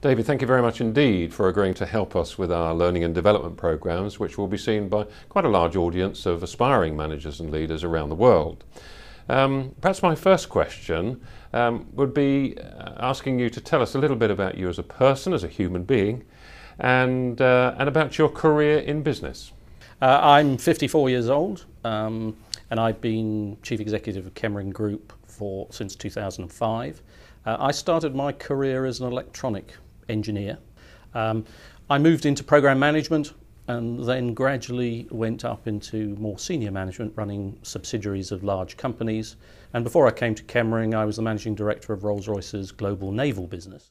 David, thank you very much indeed for agreeing to help us with our learning and development programs, which will be seen by quite a large audience of aspiring managers and leaders around the world. Um, perhaps my first question um, would be uh, asking you to tell us a little bit about you as a person, as a human being, and, uh, and about your career in business. Uh, I'm 54 years old, um, and I've been chief executive of Cameron Group for since 2005. Uh, I started my career as an electronic engineer. Um, I moved into program management and then gradually went up into more senior management, running subsidiaries of large companies. And before I came to Cameron, I was the managing director of Rolls Royce's global naval business.